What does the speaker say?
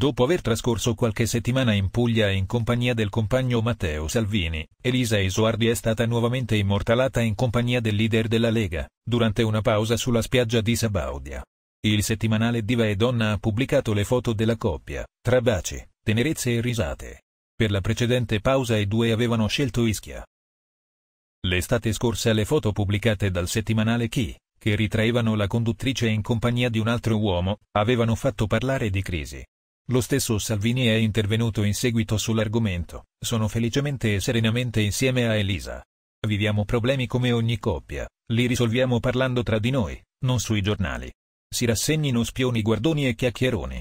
Dopo aver trascorso qualche settimana in Puglia in compagnia del compagno Matteo Salvini, Elisa Esoardi è stata nuovamente immortalata in compagnia del leader della Lega, durante una pausa sulla spiaggia di Sabaudia. Il settimanale Diva e Donna ha pubblicato le foto della coppia, tra baci, tenerezze e risate. Per la precedente pausa i due avevano scelto Ischia. L'estate scorsa le foto pubblicate dal settimanale Chi, che ritraevano la conduttrice in compagnia di un altro uomo, avevano fatto parlare di crisi, lo stesso Salvini è intervenuto in seguito sull'argomento, sono felicemente e serenamente insieme a Elisa. Viviamo problemi come ogni coppia, li risolviamo parlando tra di noi, non sui giornali. Si rassegnino spioni guardoni e chiacchieroni.